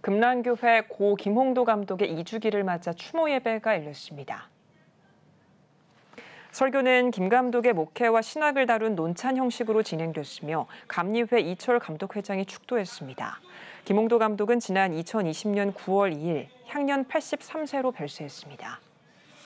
금란교회 고 김홍도 감독의 2주기를 맞아 추모 예배가 열렸습니다. 설교는 김 감독의 목회와 신학을 다룬 논찬 형식으로 진행됐으며 감리회 이철 감독 회장이 축도했습니다. 김홍도 감독은 지난 2020년 9월 2일 향년 83세로 별세했습니다.